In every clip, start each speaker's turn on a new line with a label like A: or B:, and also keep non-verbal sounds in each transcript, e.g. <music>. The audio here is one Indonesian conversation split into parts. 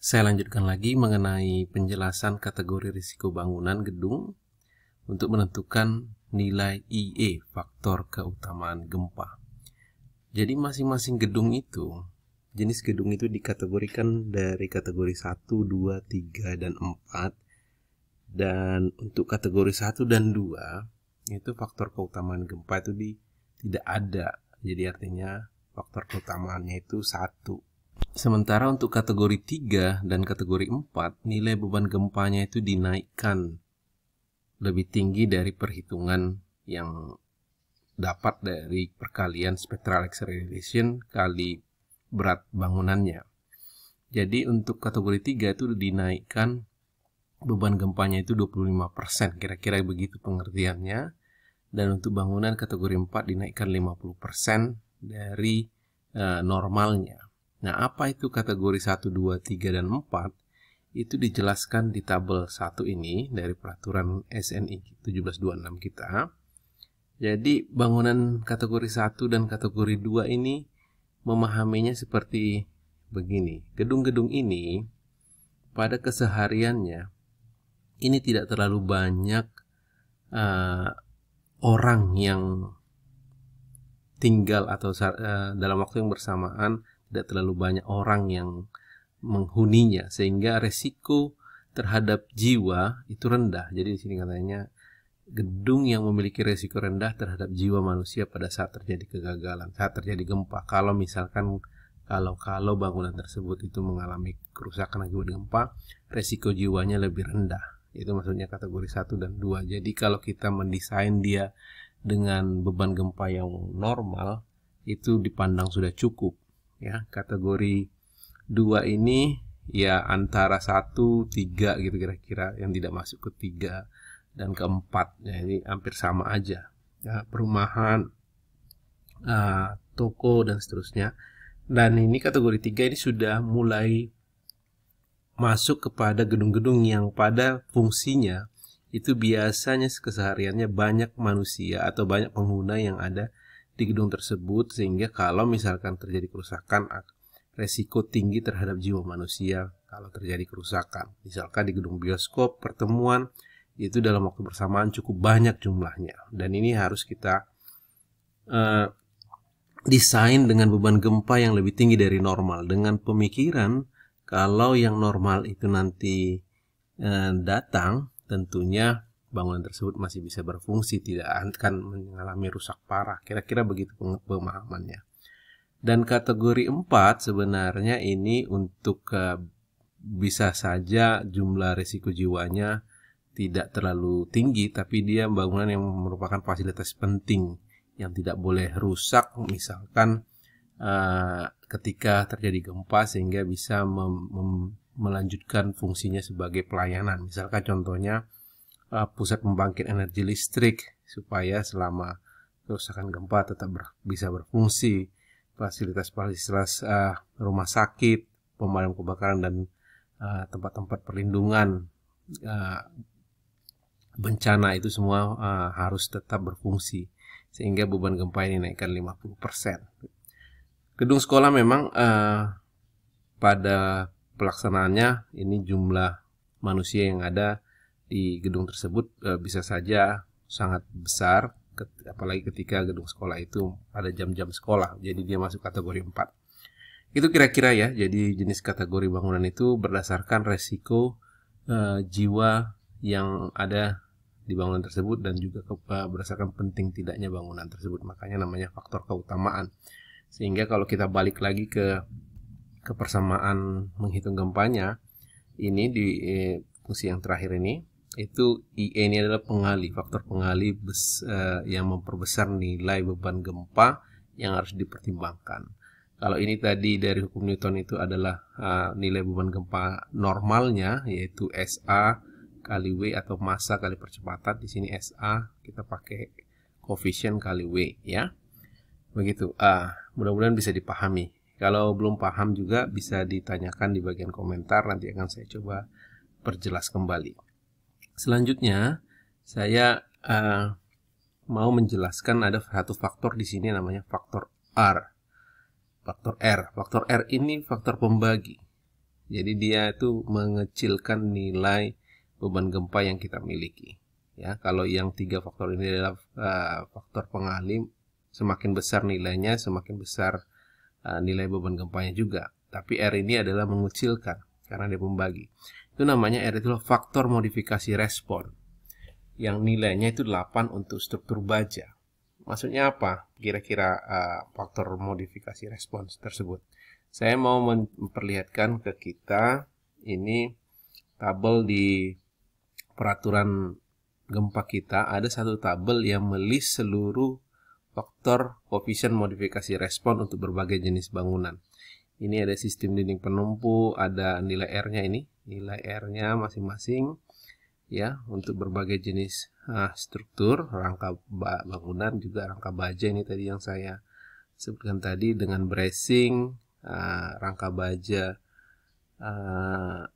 A: Saya lanjutkan lagi mengenai penjelasan kategori risiko bangunan gedung untuk menentukan nilai IE, faktor keutamaan gempa. Jadi masing-masing gedung itu, jenis gedung itu dikategorikan dari kategori 1, 2, 3, dan 4. Dan untuk kategori 1 dan 2, itu faktor keutamaan gempa itu di, tidak ada. Jadi artinya faktor keutamaannya itu satu Sementara untuk kategori 3 dan kategori 4, nilai beban gempanya itu dinaikkan lebih tinggi dari perhitungan yang dapat dari perkalian spectral acceleration kali berat bangunannya. Jadi untuk kategori 3 itu dinaikkan beban gempanya itu 25%, kira-kira begitu pengertiannya. Dan untuk bangunan kategori 4 dinaikkan 50% dari eh, normalnya. Nah, apa itu kategori 1, 2, 3, dan 4? Itu dijelaskan di tabel 1 ini dari peraturan SNI 1726 kita. Jadi, bangunan kategori 1 dan kategori 2 ini memahaminya seperti begini. Gedung-gedung ini pada kesehariannya ini tidak terlalu banyak uh, orang yang tinggal atau uh, dalam waktu yang bersamaan tidak terlalu banyak orang yang menghuninya sehingga resiko terhadap jiwa itu rendah. Jadi di sini katanya gedung yang memiliki resiko rendah terhadap jiwa manusia pada saat terjadi kegagalan, saat terjadi gempa. Kalau misalkan kalau kalau bangunan tersebut itu mengalami kerusakan akibat gempa, resiko jiwanya lebih rendah. Itu maksudnya kategori 1 dan 2. Jadi kalau kita mendesain dia dengan beban gempa yang normal, itu dipandang sudah cukup ya kategori dua ini ya antara satu tiga gitu kira-kira yang tidak masuk ke tiga dan keempat jadi ya ini hampir sama aja ya, perumahan uh, toko dan seterusnya dan ini kategori tiga ini sudah mulai masuk kepada gedung-gedung yang pada fungsinya itu biasanya kesehariannya banyak manusia atau banyak pengguna yang ada di gedung tersebut sehingga kalau misalkan terjadi kerusakan resiko tinggi terhadap jiwa manusia kalau terjadi kerusakan. Misalkan di gedung bioskop, pertemuan itu dalam waktu bersamaan cukup banyak jumlahnya dan ini harus kita uh, desain dengan beban gempa yang lebih tinggi dari normal dengan pemikiran kalau yang normal itu nanti uh, datang tentunya bangunan tersebut masih bisa berfungsi, tidak akan mengalami rusak parah. Kira-kira begitu pemahamannya. Dan kategori 4 sebenarnya ini untuk uh, bisa saja jumlah risiko jiwanya tidak terlalu tinggi, tapi dia bangunan yang merupakan fasilitas penting yang tidak boleh rusak, misalkan uh, ketika terjadi gempa sehingga bisa melanjutkan fungsinya sebagai pelayanan. Misalkan contohnya uh, pusat pembangkit energi listrik supaya selama kerusakan gempa tetap ber, bisa berfungsi fasilitas-fasilitas uh, eh, rumah sakit pemadam kebakaran dan eh, tempat-tempat uh, perlindungan uh, bencana itu semua uh, harus tetap berfungsi sehingga beban gempa ini naikkan 50%. Gedung sekolah memang uh, pada pelaksanaannya ini jumlah manusia yang ada di gedung tersebut e, bisa saja sangat besar ket, apalagi ketika gedung sekolah itu ada jam-jam sekolah jadi dia masuk kategori 4 itu kira-kira ya jadi jenis kategori bangunan itu berdasarkan resiko e, jiwa yang ada di bangunan tersebut dan juga ke, eh, berdasarkan penting tidaknya bangunan tersebut makanya namanya faktor keutamaan sehingga kalau kita balik lagi ke kepersamaan menghitung gempanya ini di e, fungsi yang terakhir ini itu IE ini adalah pengali, faktor pengali bes, uh, yang memperbesar nilai beban gempa yang harus dipertimbangkan. Kalau ini tadi dari hukum Newton itu adalah uh, nilai beban gempa normalnya yaitu SA kali W atau massa kali percepatan. Di sini SA kita pakai koefisien kali W ya. Begitu. Uh, mudah-mudahan bisa dipahami. Kalau belum paham juga bisa ditanyakan di bagian komentar nanti akan saya coba perjelas kembali. Selanjutnya, saya uh, mau menjelaskan ada satu faktor di sini namanya faktor R. Faktor R. Faktor R ini faktor pembagi. Jadi dia itu mengecilkan nilai beban gempa yang kita miliki. Ya, kalau yang tiga faktor ini adalah uh, faktor pengalim, semakin besar nilainya, semakin besar uh, nilai beban gempanya juga. Tapi R ini adalah mengucilkan karena dia pembagi. Itu namanya adalah faktor modifikasi respon. Yang nilainya itu 8 untuk struktur baja. Maksudnya apa kira-kira uh, faktor modifikasi respon tersebut? Saya mau memperlihatkan ke kita ini tabel di peraturan gempa kita ada satu tabel yang melis seluruh faktor koefisien modifikasi respon untuk berbagai jenis bangunan. Ini ada sistem dinding penumpu, ada nilai R-nya ini, nilai R-nya masing-masing ya untuk berbagai jenis uh, struktur rangka bangunan juga rangka baja ini tadi yang saya sebutkan tadi dengan bracing uh, rangka baja uh,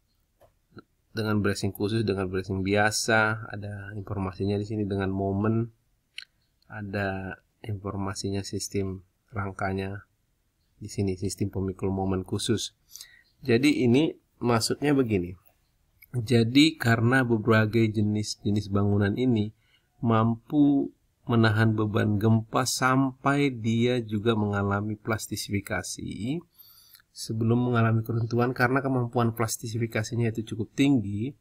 A: dengan bracing khusus dengan bracing biasa ada informasinya di sini dengan momen ada informasinya sistem rangkanya di sini sistem pemikul momen khusus jadi ini maksudnya begini. Jadi karena beberapa jenis-jenis bangunan ini mampu menahan beban gempa sampai dia juga mengalami plastisifikasi sebelum mengalami keruntuhan karena kemampuan plastisifikasinya itu cukup tinggi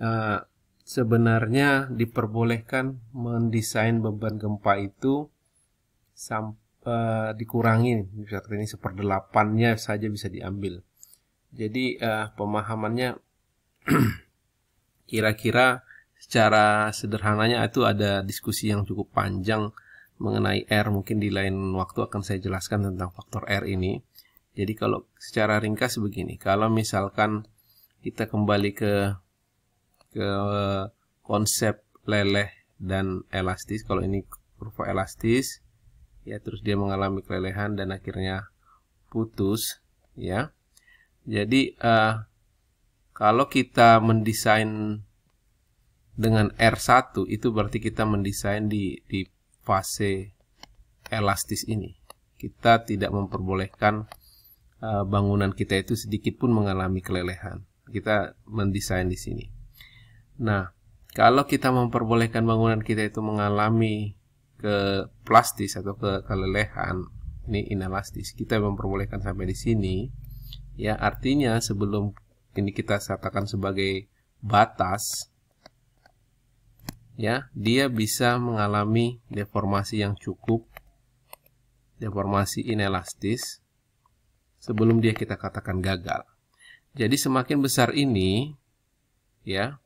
A: eh, sebenarnya diperbolehkan mendesain beban gempa itu sampai eh, dikurangi misalnya ini seperdelapannya saja bisa diambil jadi uh, pemahamannya <clears throat> kira-kira secara sederhananya itu ada diskusi yang cukup panjang mengenai R mungkin di lain waktu akan saya jelaskan tentang faktor R ini. Jadi kalau secara ringkas begini, kalau misalkan kita kembali ke ke konsep leleh dan elastis, kalau ini kurva elastis ya terus dia mengalami kelelehan dan akhirnya putus ya jadi uh, kalau kita mendesain dengan R1 itu berarti kita mendesain di, di fase elastis ini. Kita tidak memperbolehkan uh, bangunan kita itu sedikit pun mengalami kelelehan. Kita mendesain di sini. Nah, kalau kita memperbolehkan bangunan kita itu mengalami ke plastis atau ke kelelehan, ini inelastis, kita memperbolehkan sampai di sini Ya, artinya sebelum ini kita katakan sebagai batas ya, dia bisa mengalami deformasi yang cukup deformasi inelastis sebelum dia kita katakan gagal. Jadi semakin besar ini ya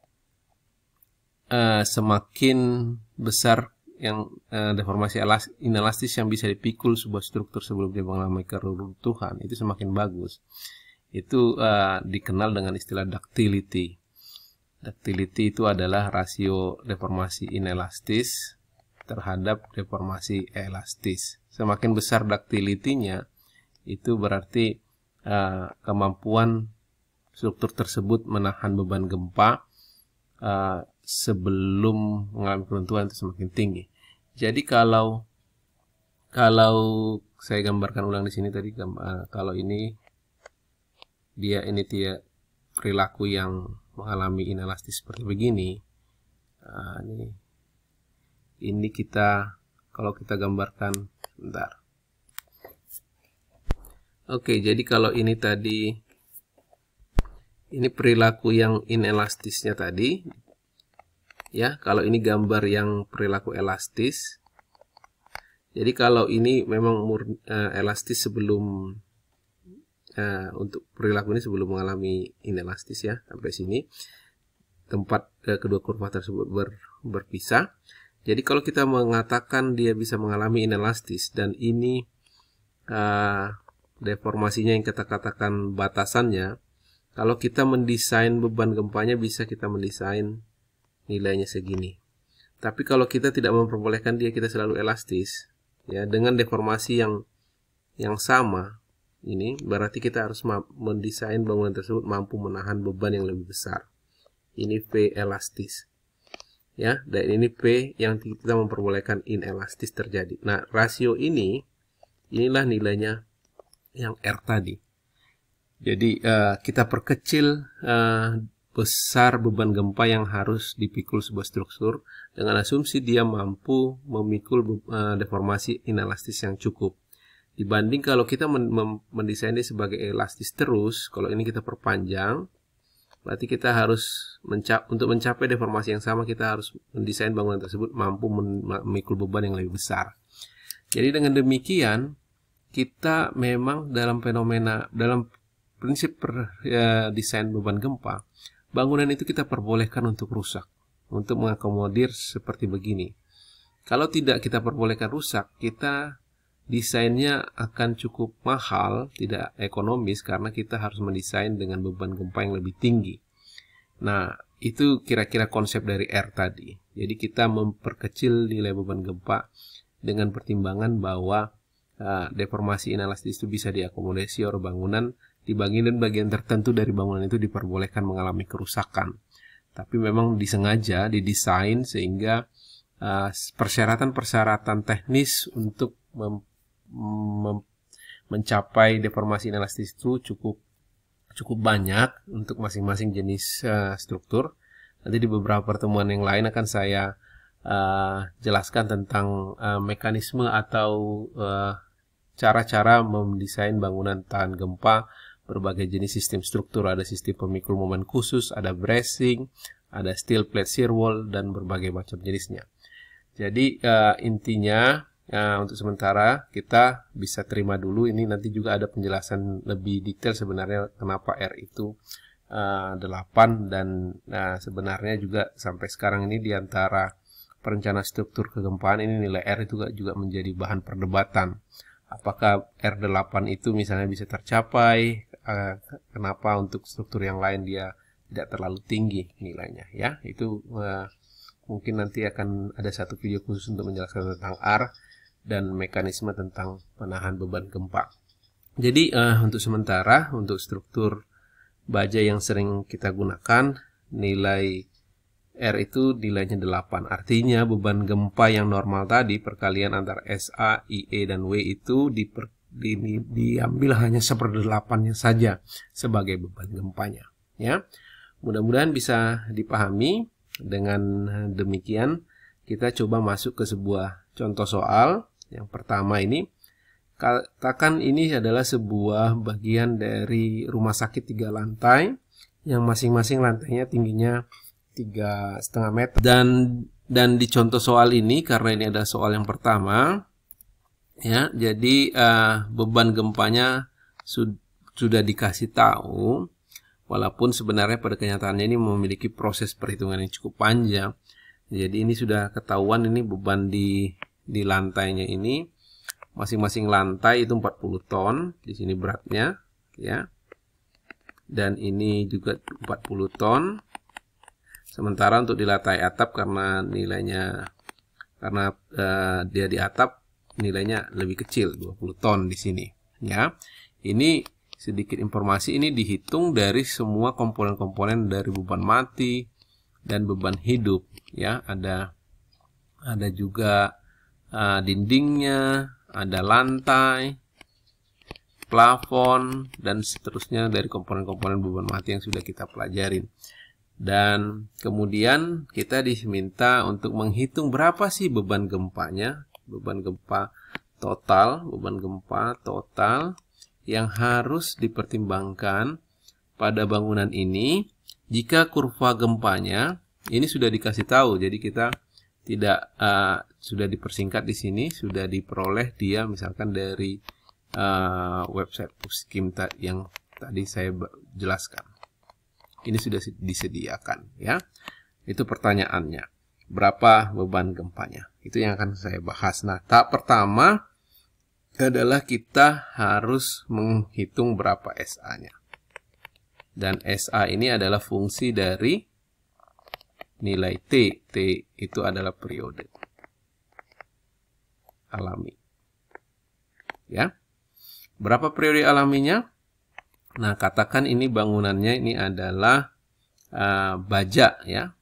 A: eh, semakin besar yang uh, deformasi elas, inelastis yang bisa dipikul sebuah struktur sebelum dia mengalami keruntuhan itu semakin bagus. Itu uh, dikenal dengan istilah ductility. Ductility itu adalah rasio deformasi inelastis terhadap deformasi elastis. Semakin besar ductility-nya, itu berarti uh, kemampuan struktur tersebut menahan beban gempa uh, sebelum mengalami keruntuhan itu semakin tinggi. Jadi kalau kalau saya gambarkan ulang di sini tadi eh, kalau ini dia ini dia perilaku yang mengalami inelastis seperti begini. Ah, ini ini kita kalau kita gambarkan sebentar. Oke, jadi kalau ini tadi ini perilaku yang inelastisnya tadi ya kalau ini gambar yang perilaku elastis jadi kalau ini memang mur, uh, eh, elastis sebelum uh, untuk perilaku ini sebelum mengalami inelastis ya sampai sini tempat uh, kedua kurva tersebut ber, berpisah jadi kalau kita mengatakan dia bisa mengalami inelastis dan ini uh, deformasinya yang kita katakan batasannya kalau kita mendesain beban gempanya bisa kita mendesain nilainya segini. Tapi kalau kita tidak memperbolehkan dia, kita selalu elastis, ya dengan deformasi yang yang sama ini berarti kita harus mendesain bangunan tersebut mampu menahan beban yang lebih besar. Ini P elastis. Ya, dan ini P yang kita memperbolehkan inelastis terjadi. Nah, rasio ini inilah nilainya yang R tadi. Jadi uh, kita perkecil uh, besar beban gempa yang harus dipikul sebuah struktur dengan asumsi dia mampu memikul eh, deformasi inelastis yang cukup. Dibanding kalau kita mendesainnya sebagai elastis terus, kalau ini kita perpanjang, berarti kita harus mencap untuk mencapai deformasi yang sama kita harus mendesain bangunan tersebut mampu memikul beban yang lebih besar. Jadi dengan demikian kita memang dalam fenomena dalam prinsip per, ya, desain beban gempa bangunan itu kita perbolehkan untuk rusak, untuk mengakomodir seperti begini. Kalau tidak kita perbolehkan rusak, kita desainnya akan cukup mahal, tidak ekonomis karena kita harus mendesain dengan beban gempa yang lebih tinggi. Nah, itu kira-kira konsep dari R tadi. Jadi kita memperkecil nilai beban gempa dengan pertimbangan bahwa uh, deformasi inelastis itu bisa diakomodasi oleh bangunan di bagian-bagian tertentu dari bangunan itu diperbolehkan mengalami kerusakan. Tapi memang disengaja didesain sehingga eh, persyaratan-persyaratan uh, teknis untuk mencapai deformasi inelastis itu cukup cukup banyak untuk masing-masing jenis uh, struktur. Nanti di beberapa pertemuan yang lain akan saya uh, jelaskan tentang uh, mekanisme atau cara-cara uh, cara -cara mendesain bangunan tahan gempa berbagai jenis sistem struktur, ada sistem pemikul momen khusus, ada bracing, ada steel plate shear wall, dan berbagai macam jenisnya. Jadi uh, intinya uh, untuk sementara kita bisa terima dulu, ini nanti juga ada penjelasan lebih detail sebenarnya kenapa R itu uh, eh, 8 dan uh, sebenarnya juga sampai sekarang ini diantara perencana struktur kegempaan ini nilai R itu juga, menjadi bahan perdebatan apakah R8 itu misalnya bisa tercapai Eh, kenapa untuk struktur yang lain dia tidak terlalu tinggi nilainya ya itu uh, mungkin nanti akan ada satu video khusus untuk menjelaskan tentang R dan mekanisme tentang penahan beban gempa. Jadi uh, untuk sementara untuk struktur baja yang sering kita gunakan nilai R itu nilainya 8. Artinya beban gempa yang normal tadi perkalian antara SA, IE dan W itu diper di, diambil hanya seperdelapannya saja sebagai beban gempanya. Ya, mudah-mudahan bisa dipahami. Dengan demikian, kita coba masuk ke sebuah contoh soal. Yang pertama ini, katakan ini adalah sebuah bagian dari rumah sakit tiga lantai yang masing-masing lantainya tingginya tiga setengah meter dan dan di contoh soal ini karena ini ada soal yang pertama ya jadi uh, beban gempanya sud sudah dikasih tahu walaupun sebenarnya pada kenyataannya ini memiliki proses perhitungan yang cukup panjang jadi ini sudah ketahuan ini beban di di lantainya ini masing-masing lantai itu 40 ton di sini beratnya ya dan ini juga 40 ton sementara untuk di lantai atap karena nilainya karena uh, dia di atap nilainya lebih kecil 20 ton di sini ya. Ini sedikit informasi ini dihitung dari semua komponen-komponen dari beban mati dan beban hidup ya. Ada ada juga uh, dindingnya, ada lantai, plafon dan seterusnya dari komponen-komponen beban mati yang sudah kita pelajarin. Dan kemudian kita diminta untuk menghitung berapa sih beban gempanya beban gempa total, beban gempa total yang harus dipertimbangkan pada bangunan ini jika kurva gempanya ini sudah dikasih tahu. Jadi kita tidak uh, sudah dipersingkat di sini, sudah diperoleh dia misalkan dari uh, website Puskim yang tadi saya jelaskan. Ini sudah disediakan ya. Itu pertanyaannya berapa beban gempanya. Itu yang akan saya bahas. Nah, tahap pertama adalah kita harus menghitung berapa SA-nya. Dan SA ini adalah fungsi dari nilai T. T itu adalah periode alami. Ya. Berapa periode alaminya? Nah, katakan ini bangunannya ini adalah uh, eh, baja ya,